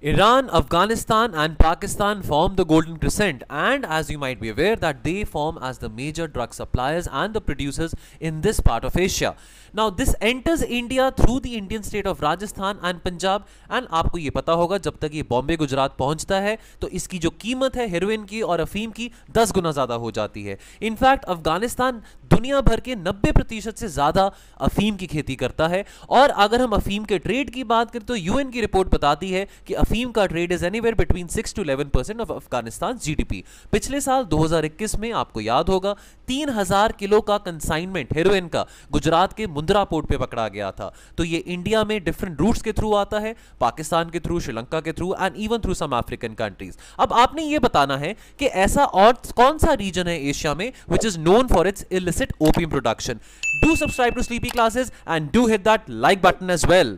Iran, Afghanistan and Pakistan form the Golden Crescent and as you might be aware that they form as the major drug suppliers and the producers in this part of Asia. Now this enters India through the Indian state of Rajasthan and Punjab and आपको ये पता होगा जब तक ये Bombay Gujarat पहुंचता है तो इसकी जो कीमत है हेरोइन की और अफीम की 10 गुना ज़्यादा हो जाती है इनफैक्ट अफगानिस्तान दुनिया भर के 90 प्रतिशत से ज़्यादा अफीम की खेती करता है और अगर हम अफीम के ट्रेड की बात करें तो यूएन की रिपोर्ट बताती है कि अफीम का trade is anywhere between 6 to 11 percent of Afghanistan GDP पिछले साल 2021 में आपको याद होगा 3000 किलो का कंसाइनमेंट हेरोइन का गुजरात के मुंद्रा पोर्ट पे पकड़ा गया था तो ये इंडिया में डिफरेंट रूट्स के थ्रू आता है पाकिस्तान के थ्रू श्रीलंका के through and even through some African countries अब आपने ये बताना है कि ऐसा और कौन सा रीजन है एशिया में which is known for its illicit opium production do subscribe to sleepy Classes and do hit that like button as well